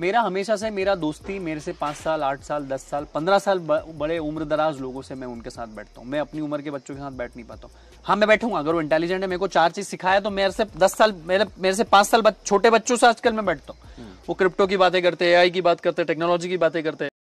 मेरा हमेशा से मेरा दोस्ती मेरे से पाँच साल आठ साल दस साल पंद्रह साल बड़े उम्र दराज लोगों से मैं उनके साथ बैठता हूँ मैं अपनी उम्र के बच्चों के साथ बैठ नहीं पाता हूँ हाँ मैं बैठूंगा अगर वो इंटेलिजेंट है मेरे को चार चीज़ सिखाया तो मेरे से दस साल मेरे मेरे से पाँच साल छोटे बच्चों से आजकल मैं बैठता हूँ हम्म। वो क्रिप्टो की बातें करते हैं आई की बात करते हैं टेक्नोलॉजी की बातें करते हैं